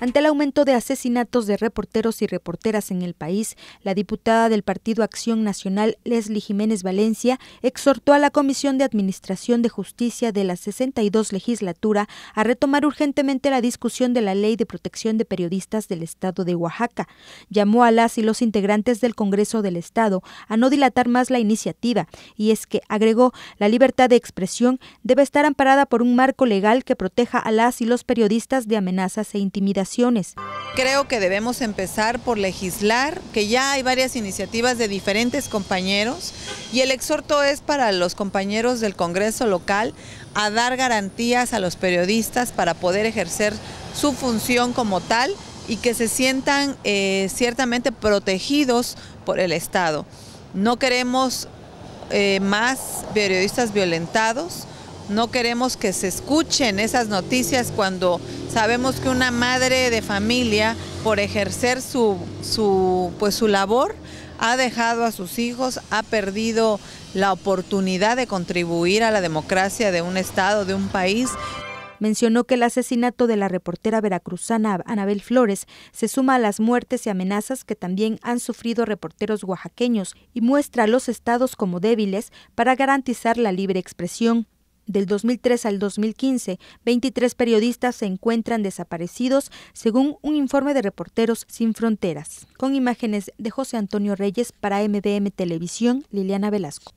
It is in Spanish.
Ante el aumento de asesinatos de reporteros y reporteras en el país, la diputada del Partido Acción Nacional, Leslie Jiménez Valencia, exhortó a la Comisión de Administración de Justicia de la 62 legislatura a retomar urgentemente la discusión de la Ley de Protección de Periodistas del Estado de Oaxaca. Llamó a las y los integrantes del Congreso del Estado a no dilatar más la iniciativa, y es que, agregó, la libertad de expresión debe estar amparada por un marco legal que proteja a las y los periodistas de amenazas e intimidaciones Creo que debemos empezar por legislar, que ya hay varias iniciativas de diferentes compañeros y el exhorto es para los compañeros del Congreso local a dar garantías a los periodistas para poder ejercer su función como tal y que se sientan eh, ciertamente protegidos por el Estado. No queremos eh, más periodistas violentados, no queremos que se escuchen esas noticias cuando sabemos que una madre de familia, por ejercer su, su, pues, su labor, ha dejado a sus hijos, ha perdido la oportunidad de contribuir a la democracia de un Estado, de un país. Mencionó que el asesinato de la reportera veracruzana Anabel Flores se suma a las muertes y amenazas que también han sufrido reporteros oaxaqueños y muestra a los estados como débiles para garantizar la libre expresión. Del 2003 al 2015, 23 periodistas se encuentran desaparecidos, según un informe de Reporteros Sin Fronteras. Con imágenes de José Antonio Reyes para MBM Televisión, Liliana Velasco.